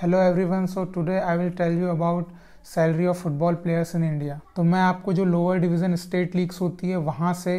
hello everyone so today I will tell you about salary of football players in India तो मैं आपको जो lower division state leagues होती है वहाँ से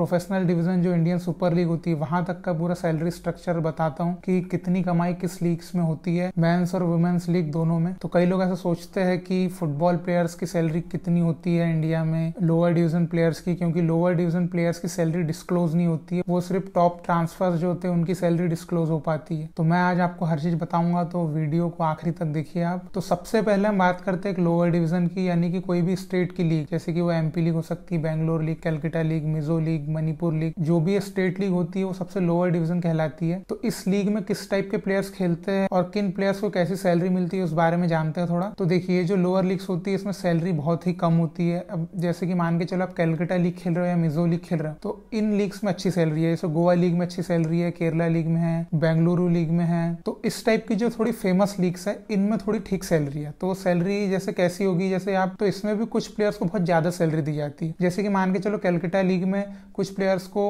प्रोफेशनल डिवीजन जो इंडियन सुपर लीग होती है वहां तक का पूरा सैलरी स्ट्रक्चर बताता हूँ कि कितनी कमाई किस लीग में होती है मेन्स और वुमेन्स लीग दोनों में तो कई लोग ऐसा सोचते हैं कि फुटबॉल प्लेयर्स की सैलरी कितनी होती है इंडिया में लोअर डिवीजन प्लेयर्स की क्योंकि लोअर डिवीजन प्लेयर्स की सैलरी डिस्क्लोज नहीं होती है वो सिर्फ टॉप ट्रांसफर जो होते हैं उनकी सैलरी डिस्क्लोज हो पाती है तो मैं आज आपको हर चीज बताऊंगा तो वीडियो को आखिरी तक देखिए आप तो सबसे पहले हम बात करते हैं लोअर डिवीजन की यानी कि कोई भी स्टेट की लीग जैसे कि वो एमपी लीग हो सकती है Bangalore league Calcutta league Mizo league Manipur league जो भी स्टेट लीग होती है वो सबसे लोअर डिवीजन कहलाती है तो इस लीग में किस टाइप के प्लेयर्स खेलते हैं और किन प्लेयर्स को कैसी सैलरी मिलती है उस बारे में जानते हैं थोड़ा तो देखिए जो लोअर लीग्स होती है इसमें सैलरी बहुत ही कम होती है अब जैसे कि मान के चलो आप कैलकटा लीग खेल रहे हो या मिजो लीग खेल रहे हो तो इन लीग्स में अच्छी सैलरी है जैसे गोवा लीग में अच्छी सैलरी है केरला लीग में है बेंगलुरु लीग में है तो इस टाइप की जो थोड़ी फेमस लीग्स है इनमें थोड़ी ठीक सैलरी है तो सैलरी जैसे कैसी होगी जैसे आप तो इसमें भी कुछ प्लेयर्स को बहुत ज्यादा सैलरी दी जाती है जैसे कि मान के चलो कैलकटा लीग में कुछ प्लेयर्स को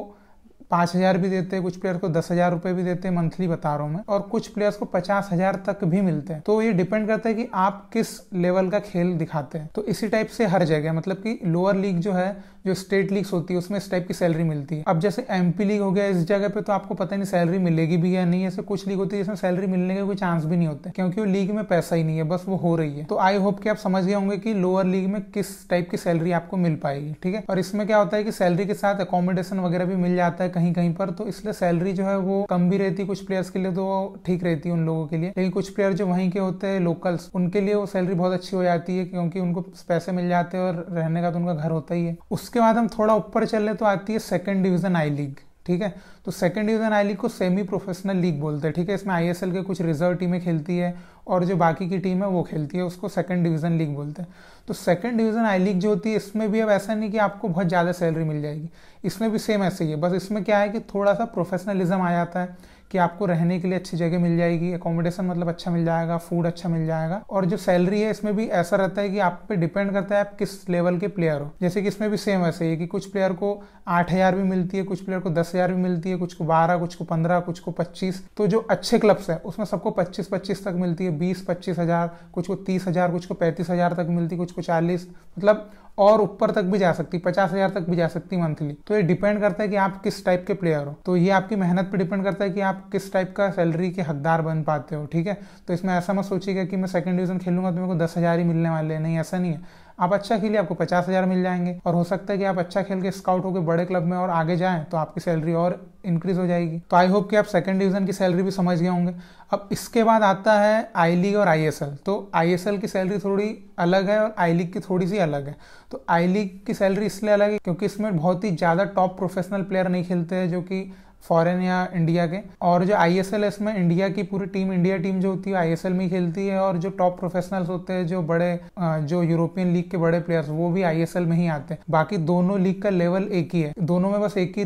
पाँच हज़ार भी देते हैं कुछ प्लेयर को दस हज़ार रुपये भी देते हैं मंथली बता रहा हूँ मैं और कुछ प्लेयर्स को पचास हज़ार तक भी मिलते हैं तो ये डिपेंड करता है कि आप किस लेवल का खेल दिखाते हैं तो इसी टाइप से हर जगह मतलब कि लोअर लीग जो है जो स्टेट लीग्स होती है उसमें इस टाइप की सैलरी मिलती है अब जैसे एमपी लीग हो गया इस जगह पे तो आपको पता नहीं सैलरी मिलेगी भी या नहीं ऐसे कुछ लीग होती है जिसमें सैलरी मिलने के कोई चांस भी नहीं होते क्योंकि वो लीग में पैसा ही नहीं है बस वो हो रही है तो आई होप कि आप समझ गए होंगे कि लोअर लीग में किस टाइप की सैलरी आपको मिल पाएगी ठीक है और इसमें क्या होता है कि सैलरी के साथ अकोमोडेशन वगैरह भी मिल जाता है कहीं कहीं पर तो इसलिए सैलरी जो है वो कम भी रहती है कुछ प्लेयर्स के लिए तो ठीक रहती है उन लोगों के लिए लेकिन कुछ प्लेयर जो वहीं के होते हैं लोकल्स उनके लिए वो सैलरी बहुत अच्छी हो जाती है क्योंकि उनको पैसे मिल जाते हैं और रहने का तो उनका घर होता ही है उस उसके बाद हम थोड़ा ऊपर चले तो आती है सेकेंड डिवीज़न आई लीग ठीक है तो सेकेंड डिवीज़न आई लीग को सेमी प्रोफेशनल लीग बोलते हैं ठीक है इसमें आई के कुछ रिजर्व टीमें खेलती है और जो बाकी की टीम है वो खेलती है उसको सेकेंड डिवीज़न लीग बोलते हैं तो सेकेंड डिवीज़न आई लीग जो होती है इसमें भी अब ऐसा नहीं कि आपको बहुत ज़्यादा सैलरी मिल जाएगी इसमें भी सेम ऐसे ही है बस इसमें क्या है कि थोड़ा सा प्रोफेशनलिज्म आ जाता है कि आपको रहने के लिए अच्छी जगह मिल जाएगी अकोमोडेशन मतलब अच्छा मिल जाएगा फूड अच्छा मिल जाएगा और जो सैलरी है इसमें भी ऐसा रहता है कि आप पे डिपेंड करता है आप किस लेवल के प्लेयर हो जैसे कि इसमें भी सेम ऐसे है कि कुछ प्लेयर को आठ हज़ार भी मिलती है कुछ प्लेयर को दस हज़ार भी मिलती है कुछ को बारह कुछ को पंद्रह कुछ को पच्चीस तो जो अच्छे क्लब्स है उसमें सबको पच्चीस पच्चीस तक मिलती है बीस पच्चीस हज़ार कुछ को तीस हज़ार कुछ को पैंतीस हज़ार तक मिलती है कुछ को चालीस मतलब और ऊपर तक भी जा सकती पचास हजार तक भी जा सकती मंथली तो ये डिपेंड करता है कि आप किस टाइप के प्लेयर हो तो ये आपकी मेहनत पर डिपेंड करता है कि आप किस टाइप का सैलरी के हकदार बन पाते हो ठीक है तो इसमें ऐसा मत सोचिएगा कि मैं सेकंड डिवीजन खेलूंगा तो मेरे को दस हजार ही मिलने वाले नहीं ऐसा नहीं है आप अच्छा खेलिए आपको पचास हजार मिल जाएंगे और हो सकता है कि आप अच्छा खेल के स्काउट होकर बड़े क्लब में और आगे जाएं तो आपकी सैलरी और इंक्रीज हो जाएगी तो आई होप कि आप सेकंड डिवीजन की सैलरी भी समझ गए होंगे अब इसके बाद आता है आई लीग और आई तो आई की सैलरी थोड़ी अलग है और आई लीग की थोड़ी सी अलग है तो आई लीग की सैलरी इसलिए अलग है क्योंकि इसमें बहुत ही ज़्यादा टॉप प्रोफेशनल प्लेयर नहीं खेलते हैं जो कि फॉरेन या इंडिया के और जो आई एस एल इसमें इंडिया की पूरी टीम इंडिया टीम जो होती है आई एस एल में खेलती है और जो टॉप प्रोफेशनल्स होते हैं जो बड़े जो यूरोपियन लीग के बड़े प्लेयर्स वो भी आई एस एल में ही आते हैं बाकी दोनों लीग का लेवल एक ही है दोनों में बस एक ही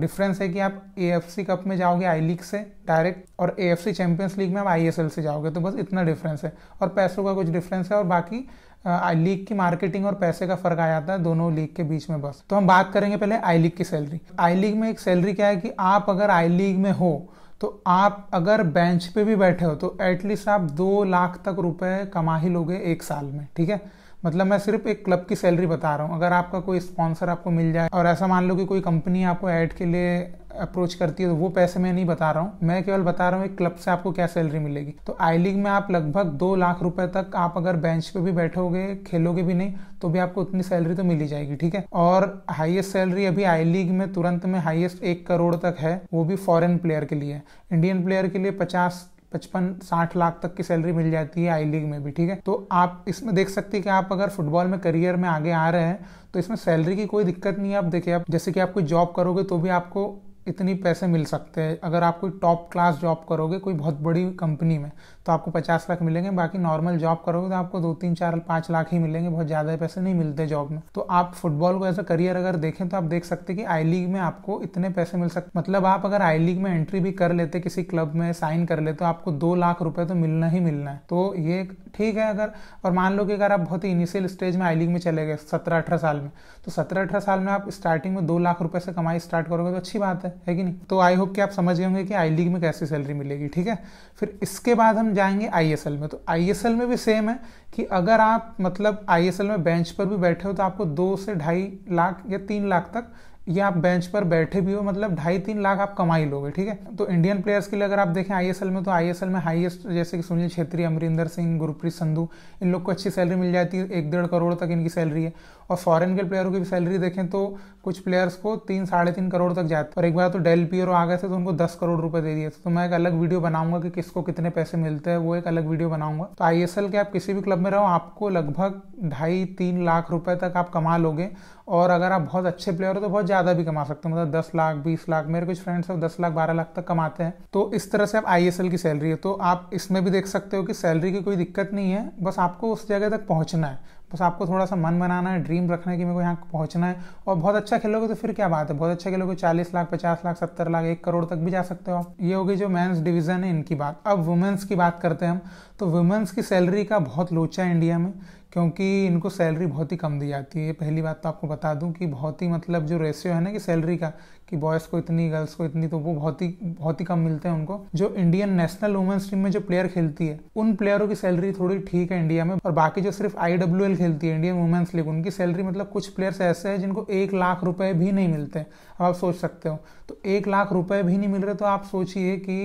डिफरेंस है कि आप ए एफ सी कप में जाओगे आई लीग से डायरेक्ट और A F C champions league में आप आई एस एल से जाओगे तो बस इतना डिफरेंस है और पैसों का कुछ डिफरेंस है और बाकी आई लीग की मार्केटिंग और पैसे का फर्क आ जाता है दोनों लीग के बीच में बस तो हम बात करेंगे पहले आई लीग की सैलरी आई लीग में एक सैलरी क्या है कि आप अगर आई लीग में हो तो आप अगर बेंच पे भी बैठे हो तो एटलीस्ट आप दो लाख तक रुपए कमा ही लोगे एक साल में ठीक है मतलब मैं सिर्फ एक क्लब की सैलरी बता रहा हूँ अगर आपका कोई स्पॉन्सर आपको मिल जाए और ऐसा मान लो कि कोई कंपनी आपको ऐड के लिए अप्रोच करती है तो वो पैसे मैं नहीं बता रहा हूँ मैं केवल बता रहा हूँ एक क्लब से आपको क्या सैलरी मिलेगी तो आई लीग में आप लगभग दो लाख रुपए तक आप अगर बेंच पे भी बैठोगे खेलोगे भी नहीं तो भी आपको उतनी सैलरी तो मिली जाएगी ठीक है और हाईएस्ट सैलरी अभी आई लीग में तुरंत में हाइएस्ट एक करोड़ तक है वो भी फॉरेन प्लेयर के लिए इंडियन प्लेयर के लिए पचास पचपन साठ लाख तक की सैलरी मिल जाती है आई लीग में भी ठीक है तो आप इसमें देख सकते हैं कि आप अगर फुटबॉल में करियर में आगे आ रहे हैं तो इसमें सैलरी की कोई दिक्कत नहीं है आप देखिए आप जैसे कि आप कोई जॉब करोगे तो भी आपको इतनी पैसे मिल सकते हैं अगर आप कोई टॉप क्लास जॉब करोगे कोई बहुत बड़ी कंपनी में तो आपको पचास लाख मिलेंगे बाकी नॉर्मल जॉब करोगे तो आपको दो तीन चार पाँच लाख ही मिलेंगे बहुत ज़्यादा पैसे नहीं मिलते जॉब में तो आप फुटबॉल को एज अ करियर अगर देखें तो आप देख सकते कि आई लीग में आपको इतने पैसे मिल सकते मतलब आप अगर आई लीग में एंट्री भी कर लेते किसी क्लब में साइन कर लेते तो आपको दो लाख रुपये तो मिलना ही मिलना है तो ये ठीक है अगर और मान लो कि अगर आप बहुत ही इनिशियल स्टेज में आई लीग में चले गए सत्रह अठारह साल में तो सत्रह अठारह साल में आप स्टार्टिंग में दो लाख रुपये से कमाई स्टार्ट करोगे तो अच्छी बात है है है कि नहीं तो आई होप कि आप समझ गए होंगे कि आई लीग में कैसी सैलरी मिलेगी ठीक है फिर इसके बाद हम जाएंगे आई में तो आई में भी सेम है कि अगर आप मतलब आई में बेंच पर भी बैठे हो तो आपको दो से ढाई लाख या तीन लाख तक या आप बेंच पर बैठे भी हो मतलब ढाई तीन लाख आप कमाई लोगे ठीक है तो इंडियन प्लेयर्स के लिए अगर आप देखें आईएसएल में तो आईएसएल में हाईएस्ट जैसे कि सुनील छेत्री अमरिंदर सिंह गुरप्रीत संधू इन लोग को अच्छी सैलरी मिल जाती है एक डेढ़ करोड़ तक इनकी सैलरी है और फॉरेन के प्लेयरों की सैलरी देखें तो कुछ प्लेयर्स को तीन साढ़े तीन करोड़ तक जाते और एक बार तो डेल पियरो आ गए थे तो उनको दस करोड़ रुपए दे दिए थे तो मैं एक अलग वीडियो बनाऊंगा कि किसको कितने पैसे मिलते हैं वो एक अलग वीडियो बनाऊंगा तो आई के आप किसी भी क्लब में रहो आपको लगभग ढाई तीन लाख रुपए तक आप कमा लोगे और अगर आप बहुत अच्छे प्लेयर हो तो बहुत ज़्यादा भी कमा सकते हो मतलब दस लाख बीस लाख मेरे कुछ फ्रेंड्स हैं दस लाख बारह लाख तक कमाते हैं तो इस तरह से आप आई की सैलरी है तो आप इसमें भी देख सकते हो कि सैलरी की कोई दिक्कत नहीं है बस आपको उस जगह तक पहुँचना है बस आपको थोड़ा सा मन बनाना है ड्रीम रखना है कि मेरे को यहाँ पहुँचना है और बहुत अच्छा खेलोगे तो फिर क्या बात है बहुत अच्छा खेलोगे चालीस लाख पचास लाख सत्तर लाख एक करोड़ तक भी जा सकते हो ये होगी जो मेंस डिवीज़न है इनकी बात अब वुमेंस की बात करते हैं हम तो वुमेंस की सैलरी का बहुत लोचा है इंडिया में क्योंकि इनको सैलरी बहुत ही कम दी जाती है पहली बात तो आपको बता दूं कि बहुत ही मतलब जो रेशियो है ना कि सैलरी का कि बॉयज़ को इतनी गर्ल्स को इतनी तो वो बहुत ही बहुत ही कम मिलते हैं उनको जो इंडियन नेशनल वुमेंस टीम में जो प्लेयर खेलती है उन प्लेयरों की सैलरी थोड़ी ठीक है इंडिया में और बाकी जो सिर्फ आई खेलती है इंडियन वुमेंस लीग उनकी सैलरी मतलब कुछ प्लेयर्स ऐसे हैं जिनको एक लाख रुपये भी नहीं मिलते अब आप सोच सकते हो तो एक लाख रुपये भी नहीं मिल रहे तो आप सोचिए कि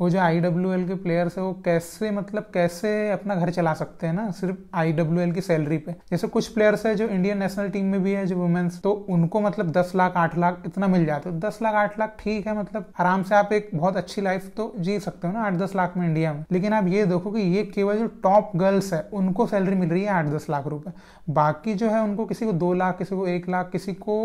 वो जो आई के प्लेयर्स है वो कैसे मतलब कैसे अपना घर चला सकते हैं ना सिर्फ आई की सैलरी पे जैसे कुछ प्लेयर्स है जो इंडियन नेशनल टीम में भी है जो वुमेन्स तो उनको मतलब दस लाख आठ लाख इतना मिल जाता है तो दस लाख आठ लाख ठीक है मतलब आराम से आप एक बहुत अच्छी लाइफ तो जी सकते हो ना आठ दस लाख में इंडिया में लेकिन आप ये देखो कि ये केवल जो टॉप गर्ल्स है उनको सैलरी मिल रही है आठ दस लाख रुपए बाकी जो है उनको किसी को दो लाख किसी को एक लाख किसी को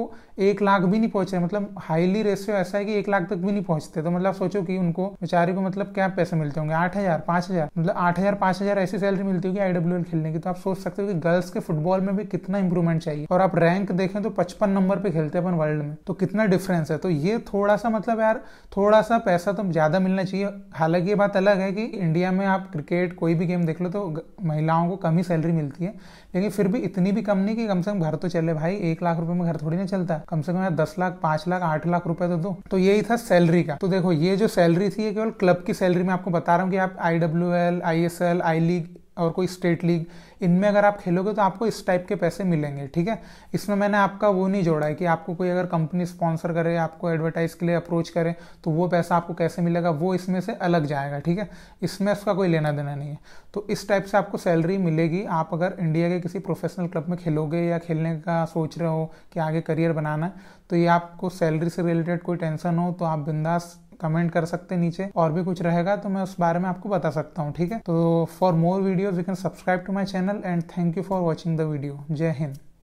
एक लाख भी नहीं पहुंचे मतलब हाईली रेशियो ऐसा है कि एक लाख तक भी नहीं पहुंचते तो मतलब सोचो कि उनको बेचारे को को मतलब क्या पैसे मिलते होंगे आठ हजार पांच हजार मतलब आठ हजार पांच हजार ऐसी सैलरी मिलती होगी आईडब्ल्यू खेलने की तो आप सोच सकते हो कि गर्ल्स के फुटबॉल में भी कितना इंप्रूवमेंट चाहिए और आप रैंक देखें तो पचपन नंबर पे खेलते हैं अपन वर्ल्ड में तो कितना डिफरेंस है तो ये थोड़ा सा मतलब यार थोड़ा सा पैसा तो ज्यादा मिलना चाहिए हालांकि ये बात अलग है कि इंडिया में आप क्रिकेट कोई भी गेम देख लो तो महिलाओं को कम ही सैलरी मिलती है लेकिन फिर भी इतनी भी कम नहीं कि कम से कम घर तो चले भाई एक लाख रुपए में घर थोड़ी ना चलता कम से कम यार दस लाख पांच लाख आठ लाख रुपए तो दो तो यही था सैलरी का तो देखो ये जो सैलरी थी ये केवल क्लब क्लब की सैलरी में आपको बता रहा हूँ कि आप I W L I S L I league और कोई स्टेट लीग इनमें अगर आप खेलोगे तो आपको इस टाइप के पैसे मिलेंगे ठीक है इसमें मैंने आपका वो नहीं जोड़ा है कि आपको कोई अगर कंपनी स्पॉन्सर करे आपको एडवर्टाइज के लिए अप्रोच करे तो वो पैसा आपको कैसे मिलेगा वो इसमें से अलग जाएगा ठीक है इसमें उसका कोई लेना देना नहीं है तो इस टाइप से आपको सैलरी मिलेगी आप अगर इंडिया के किसी प्रोफेशनल क्लब में खेलोगे या खेलने का सोच रहे हो कि आगे करियर बनाना है तो ये आपको सैलरी से रिलेटेड कोई टेंशन हो तो आप बिंदास कमेंट कर सकते हैं नीचे और भी कुछ रहेगा तो मैं उस बारे में आपको बता सकता हूँ ठीक है तो for more videos you can subscribe to my channel and thank you for watching the video जय हिंद